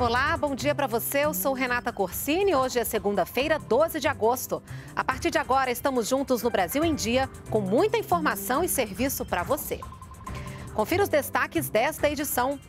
Olá, bom dia para você. Eu sou Renata Corsini. Hoje é segunda-feira, 12 de agosto. A partir de agora, estamos juntos no Brasil em Dia, com muita informação e serviço para você. Confira os destaques desta edição.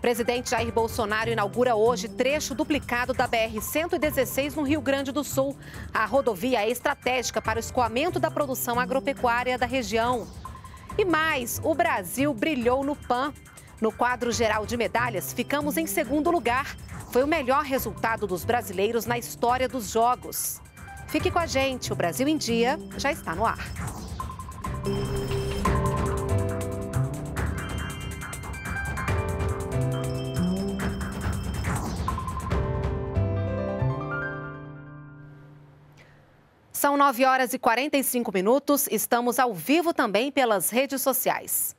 Presidente Jair Bolsonaro inaugura hoje trecho duplicado da BR-116 no Rio Grande do Sul. A rodovia é estratégica para o escoamento da produção agropecuária da região. E mais, o Brasil brilhou no PAN. No quadro geral de medalhas, ficamos em segundo lugar. Foi o melhor resultado dos brasileiros na história dos Jogos. Fique com a gente, o Brasil em Dia já está no ar. São 9 horas e 45 minutos. Estamos ao vivo também pelas redes sociais.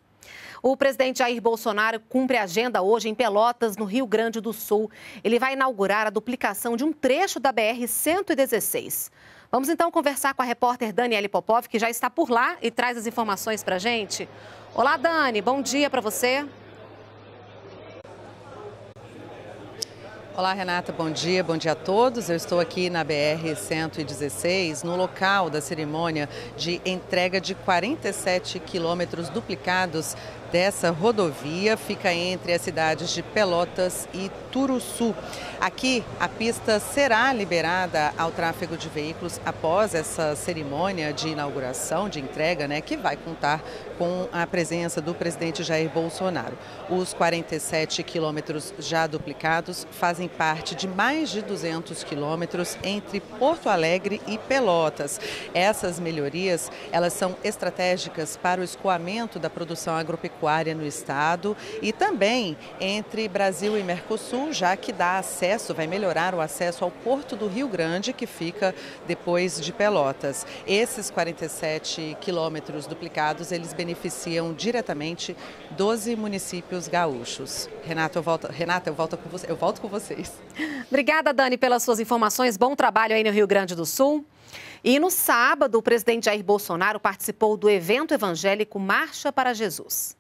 O presidente Jair Bolsonaro cumpre a agenda hoje em Pelotas, no Rio Grande do Sul. Ele vai inaugurar a duplicação de um trecho da BR-116. Vamos então conversar com a repórter Daniele Popov, que já está por lá e traz as informações para a gente. Olá, Dani, bom dia para você. Olá, Renata, bom dia, bom dia a todos. Eu estou aqui na BR-116, no local da cerimônia de entrega de 47 quilômetros duplicados dessa rodovia fica entre as cidades de Pelotas e Turuçu. Aqui, a pista será liberada ao tráfego de veículos após essa cerimônia de inauguração, de entrega, né, que vai contar com a presença do presidente Jair Bolsonaro. Os 47 quilômetros já duplicados fazem parte de mais de 200 quilômetros entre Porto Alegre e Pelotas. Essas melhorias, elas são estratégicas para o escoamento da produção agropecuária pecuária no estado e também entre Brasil e Mercosul, já que dá acesso, vai melhorar o acesso ao Porto do Rio Grande, que fica depois de Pelotas. Esses 47 quilômetros duplicados, eles beneficiam diretamente 12 municípios gaúchos. Renata, eu volto, Renata, eu volto com você, eu volto com vocês. Obrigada, Dani, pelas suas informações. Bom trabalho aí no Rio Grande do Sul. E no sábado, o presidente Jair Bolsonaro participou do evento evangélico Marcha para Jesus.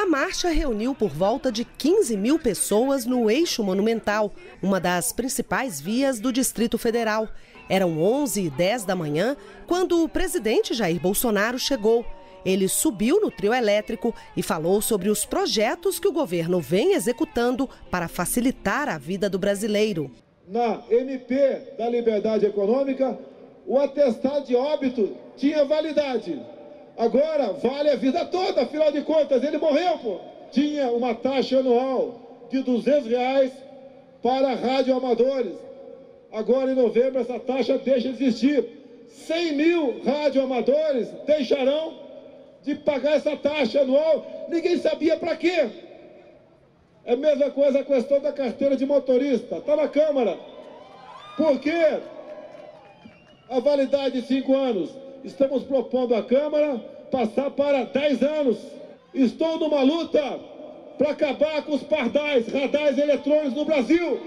A marcha reuniu por volta de 15 mil pessoas no Eixo Monumental, uma das principais vias do Distrito Federal. Eram 11 e 10 da manhã quando o presidente Jair Bolsonaro chegou. Ele subiu no trio elétrico e falou sobre os projetos que o governo vem executando para facilitar a vida do brasileiro. Na MP da Liberdade Econômica, o atestado de óbito tinha validade. Agora, vale a vida toda, afinal de contas, ele morreu, pô. Tinha uma taxa anual de 200 reais para radioamadores. Agora, em novembro, essa taxa deixa de existir. 100 mil radioamadores deixarão de pagar essa taxa anual. Ninguém sabia para quê. É a mesma coisa a questão da carteira de motorista. Está na Câmara. Por quê? A validade de 5 anos estamos propondo à Câmara passar para 10 anos. Estou numa luta para acabar com os pardais, radais eletrônicos no Brasil.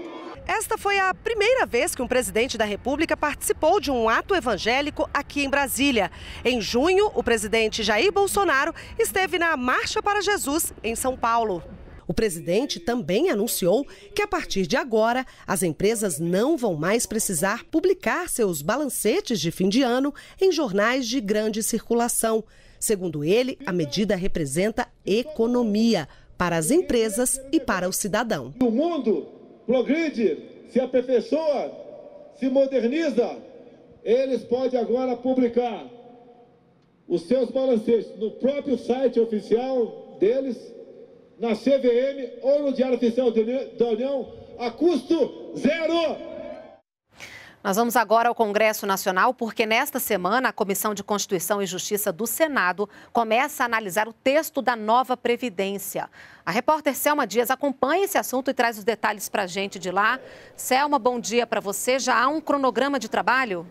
Esta foi a primeira vez que um presidente da República participou de um ato evangélico aqui em Brasília. Em junho, o presidente Jair Bolsonaro esteve na Marcha para Jesus, em São Paulo. O presidente também anunciou que a partir de agora as empresas não vão mais precisar publicar seus balancetes de fim de ano em jornais de grande circulação. Segundo ele, a medida representa economia para as empresas e para o cidadão. O mundo progride, se aperfeiçoa, se moderniza. Eles podem agora publicar os seus balancetes no próprio site oficial deles na CVM ou no Diário Oficial da União a custo zero. Nós vamos agora ao Congresso Nacional, porque nesta semana a Comissão de Constituição e Justiça do Senado começa a analisar o texto da nova Previdência. A repórter Selma Dias acompanha esse assunto e traz os detalhes para a gente de lá. Selma, bom dia para você. Já há um cronograma de trabalho?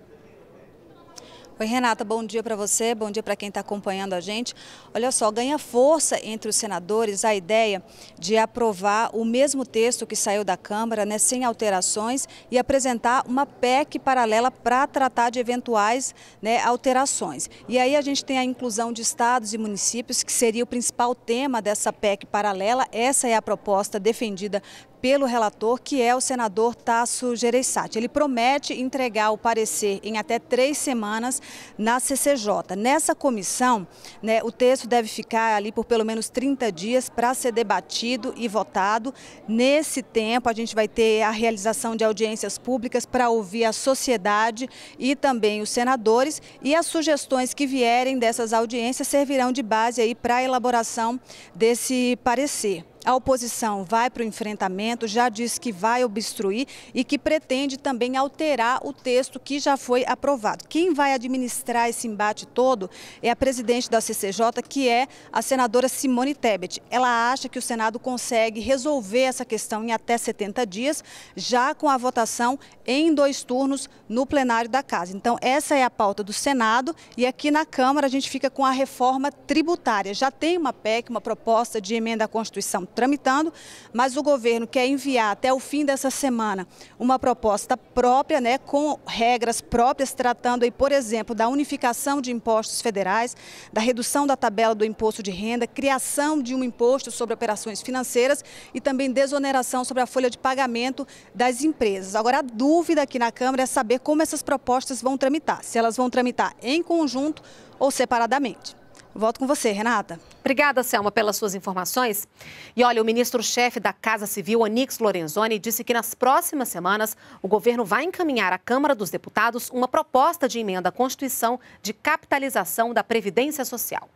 Oi, Renata, bom dia para você, bom dia para quem está acompanhando a gente. Olha só, ganha força entre os senadores a ideia de aprovar o mesmo texto que saiu da Câmara, né, sem alterações, e apresentar uma PEC paralela para tratar de eventuais né, alterações. E aí a gente tem a inclusão de estados e municípios, que seria o principal tema dessa PEC paralela. Essa é a proposta defendida pelo relator, que é o senador Tasso Gereissati. Ele promete entregar o parecer em até três semanas na CCJ. Nessa comissão, né, o texto deve ficar ali por pelo menos 30 dias para ser debatido e votado. Nesse tempo, a gente vai ter a realização de audiências públicas para ouvir a sociedade e também os senadores e as sugestões que vierem dessas audiências servirão de base aí para a elaboração desse parecer. A oposição vai para o enfrentamento, já disse que vai obstruir e que pretende também alterar o texto que já foi aprovado. Quem vai administrar esse embate todo é a presidente da CCJ, que é a senadora Simone Tebet. Ela acha que o Senado consegue resolver essa questão em até 70 dias, já com a votação em dois turnos no plenário da Casa. Então, essa é a pauta do Senado e aqui na Câmara a gente fica com a reforma tributária. Já tem uma PEC, uma proposta de emenda à Constituição tramitando, mas o governo quer enviar até o fim dessa semana uma proposta própria, né, com regras próprias, tratando aí, por exemplo, da unificação de impostos federais, da redução da tabela do imposto de renda, criação de um imposto sobre operações financeiras e também desoneração sobre a folha de pagamento das empresas. Agora, a dúvida aqui na Câmara é saber como essas propostas vão tramitar, se elas vão tramitar em conjunto ou separadamente. Volto com você, Renata. Obrigada, Selma, pelas suas informações. E olha, o ministro-chefe da Casa Civil, Onix Lorenzoni, disse que nas próximas semanas o governo vai encaminhar à Câmara dos Deputados uma proposta de emenda à Constituição de capitalização da Previdência Social.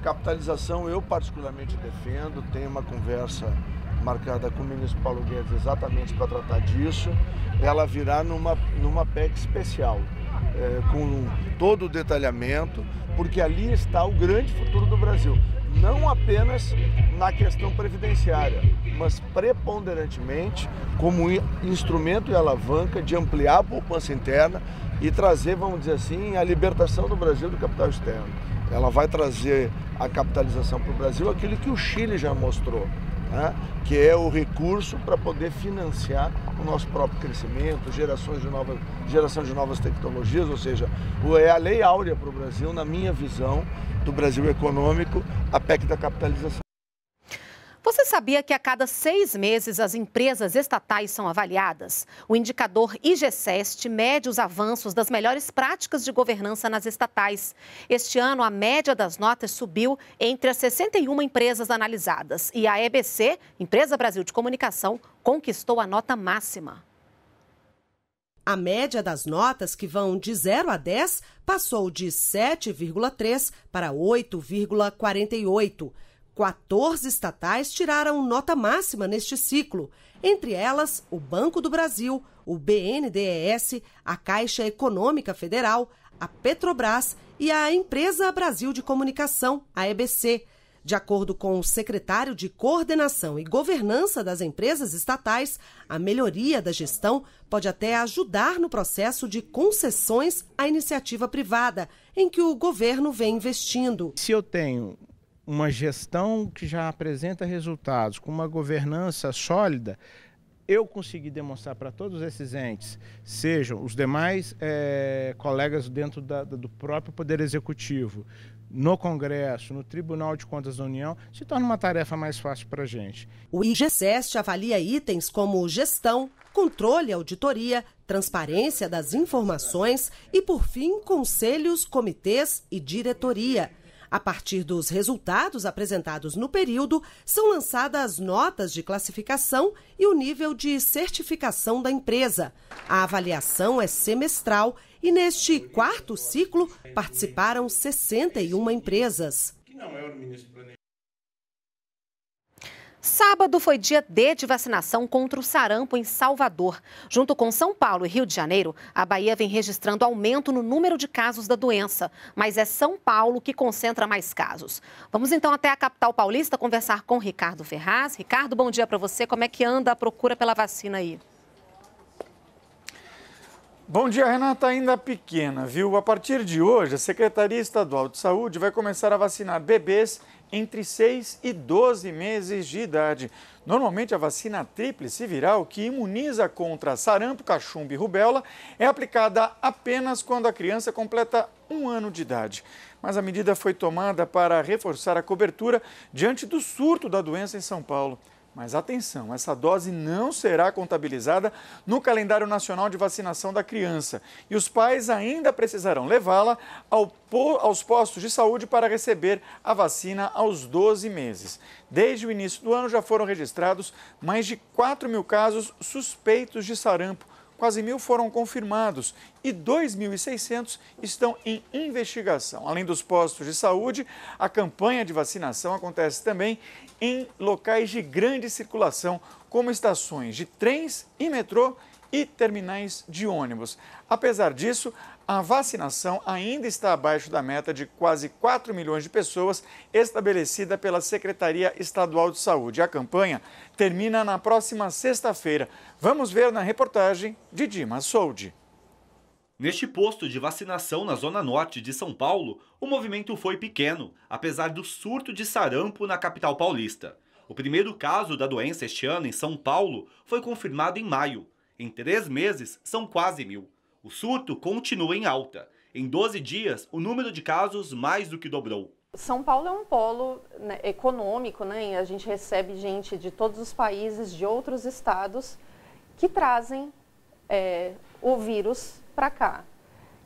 Capitalização eu particularmente defendo, tenho uma conversa marcada com o ministro Paulo Guedes exatamente para tratar disso. Ela virá numa, numa PEC especial é, com todo o detalhamento, porque ali está o grande futuro do Brasil. Não apenas na questão previdenciária, mas preponderantemente como instrumento e alavanca de ampliar a poupança interna e trazer, vamos dizer assim, a libertação do Brasil do capital externo. Ela vai trazer a capitalização para o Brasil aquilo que o Chile já mostrou, né? que é o recurso para poder financiar o nosso próprio crescimento, gerações de novas, geração de novas tecnologias, ou seja, é a lei áurea para o Brasil, na minha visão, do Brasil econômico, a PEC da capitalização. Você sabia que a cada seis meses as empresas estatais são avaliadas? O indicador IGCEST mede os avanços das melhores práticas de governança nas estatais. Este ano, a média das notas subiu entre as 61 empresas analisadas e a EBC, Empresa Brasil de Comunicação, conquistou a nota máxima. A média das notas, que vão de 0 a 10, passou de 7,3 para 8,48. 14 estatais tiraram nota máxima neste ciclo, entre elas o Banco do Brasil, o BNDES, a Caixa Econômica Federal, a Petrobras e a Empresa Brasil de Comunicação, a EBC. De acordo com o secretário de Coordenação e Governança das Empresas Estatais, a melhoria da gestão pode até ajudar no processo de concessões à iniciativa privada, em que o governo vem investindo. Se eu tenho uma gestão que já apresenta resultados, com uma governança sólida, eu consegui demonstrar para todos esses entes, sejam os demais é, colegas dentro da, do próprio Poder Executivo, no Congresso, no Tribunal de Contas da União, se torna uma tarefa mais fácil para a gente. O IGCEST avalia itens como gestão, controle, auditoria, transparência das informações e, por fim, conselhos, comitês e diretoria. A partir dos resultados apresentados no período, são lançadas notas de classificação e o nível de certificação da empresa. A avaliação é semestral e, neste quarto ciclo, participaram 61 empresas. Sábado foi dia D de vacinação contra o sarampo em Salvador. Junto com São Paulo e Rio de Janeiro, a Bahia vem registrando aumento no número de casos da doença, mas é São Paulo que concentra mais casos. Vamos então até a capital paulista conversar com Ricardo Ferraz. Ricardo, bom dia para você. Como é que anda a procura pela vacina aí? Bom dia, Renata. Ainda pequena, viu? A partir de hoje, a Secretaria Estadual de Saúde vai começar a vacinar bebês entre 6 e 12 meses de idade. Normalmente, a vacina tríplice viral, que imuniza contra sarampo, cachumba e rubéola, é aplicada apenas quando a criança completa um ano de idade. Mas a medida foi tomada para reforçar a cobertura diante do surto da doença em São Paulo. Mas atenção, essa dose não será contabilizada no calendário nacional de vacinação da criança e os pais ainda precisarão levá-la ao, aos postos de saúde para receber a vacina aos 12 meses. Desde o início do ano já foram registrados mais de 4 mil casos suspeitos de sarampo quase mil foram confirmados e 2.600 estão em investigação. Além dos postos de saúde, a campanha de vacinação acontece também em locais de grande circulação, como estações de trens e metrô e terminais de ônibus. Apesar disso, a vacinação ainda está abaixo da meta de quase 4 milhões de pessoas estabelecida pela Secretaria Estadual de Saúde. A campanha termina na próxima sexta-feira. Vamos ver na reportagem de Dimas Soldi. Neste posto de vacinação na zona norte de São Paulo, o movimento foi pequeno, apesar do surto de sarampo na capital paulista. O primeiro caso da doença este ano em São Paulo foi confirmado em maio, em três meses, são quase mil. O surto continua em alta. Em 12 dias, o número de casos mais do que dobrou. São Paulo é um polo né, econômico, né? a gente recebe gente de todos os países, de outros estados, que trazem é, o vírus para cá.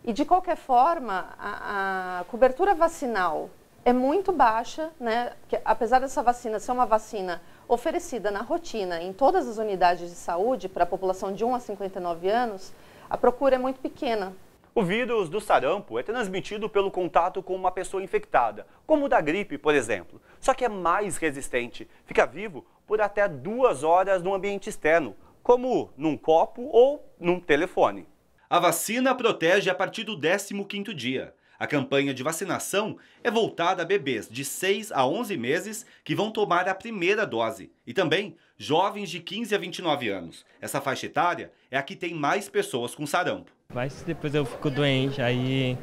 E de qualquer forma, a, a, cobertura vacinal é muito baixa, né? Que, apesar dessa vacina ser uma vacina oferecida na rotina em todas as unidades de saúde para a população de 1 a 59 anos, a procura é muito pequena. O vírus do sarampo é transmitido pelo contato com uma pessoa infectada, como o da gripe, por exemplo, só que é mais resistente, fica vivo por até duas horas no ambiente externo, como num copo ou num telefone. A vacina protege a partir do 15º dia. A campanha de vacinação é voltada a bebês de 6 a 11 meses que vão tomar a primeira dose e também jovens de 15 a 29 anos. Essa faixa etária é a que tem mais pessoas com sarampo. Mas depois eu fico doente, aí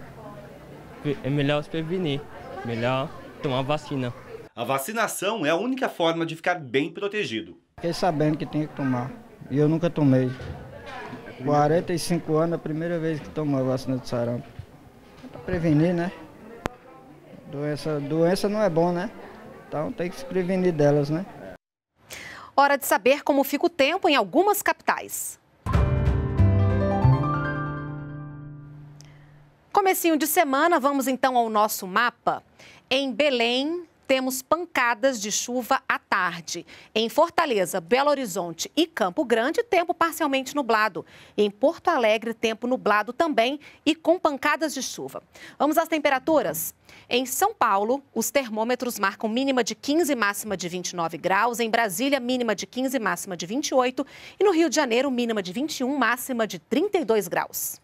é melhor se prevenir, melhor tomar vacina. A vacinação é a única forma de ficar bem protegido. Fiquei sabendo que tem que tomar e eu nunca tomei. 45 anos, a primeira vez que tomo a vacina de sarampo prevenir, né? Doença, doença não é bom, né? Então tem que se prevenir delas, né? Hora de saber como fica o tempo em algumas capitais. Comecinho de semana, vamos então ao nosso mapa. Em Belém, temos pancadas de chuva à tarde. Em Fortaleza, Belo Horizonte e Campo Grande, tempo parcialmente nublado. Em Porto Alegre, tempo nublado também e com pancadas de chuva. Vamos às temperaturas? Em São Paulo, os termômetros marcam mínima de 15 e máxima de 29 graus. Em Brasília, mínima de 15 e máxima de 28. E no Rio de Janeiro, mínima de 21, máxima de 32 graus.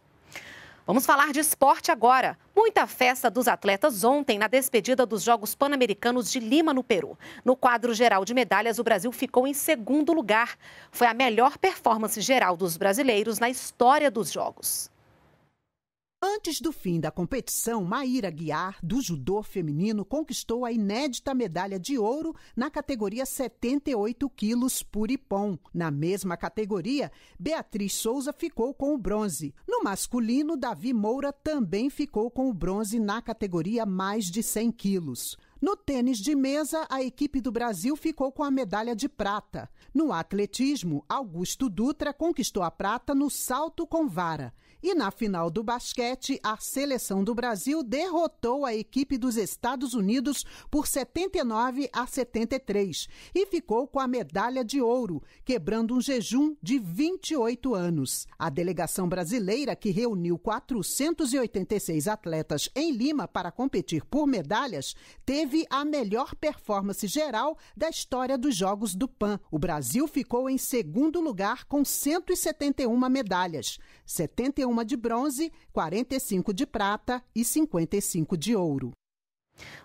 Vamos falar de esporte agora. Muita festa dos atletas ontem na despedida dos Jogos Pan-Americanos de Lima, no Peru. No quadro geral de medalhas, o Brasil ficou em segundo lugar. Foi a melhor performance geral dos brasileiros na história dos Jogos. Antes do fim da competição, Maíra Guiar, do judô feminino, conquistou a inédita medalha de ouro na categoria 78 quilos por ipom. Na mesma categoria, Beatriz Souza ficou com o bronze. No masculino, Davi Moura também ficou com o bronze na categoria mais de 100 quilos. No tênis de mesa, a equipe do Brasil ficou com a medalha de prata. No atletismo, Augusto Dutra conquistou a prata no salto com vara. E na final do basquete, a seleção do Brasil derrotou a equipe dos Estados Unidos por 79 a 73 e ficou com a medalha de ouro, quebrando um jejum de 28 anos. A delegação brasileira, que reuniu 486 atletas em Lima para competir por medalhas, teve a melhor performance geral da história dos Jogos do Pan. O Brasil ficou em segundo lugar com 171 medalhas, 71 41 de bronze, 45 de prata e 55 de ouro.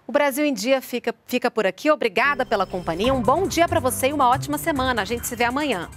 O Brasil em Dia fica, fica por aqui. Obrigada pela companhia. Um bom dia para você e uma ótima semana. A gente se vê amanhã.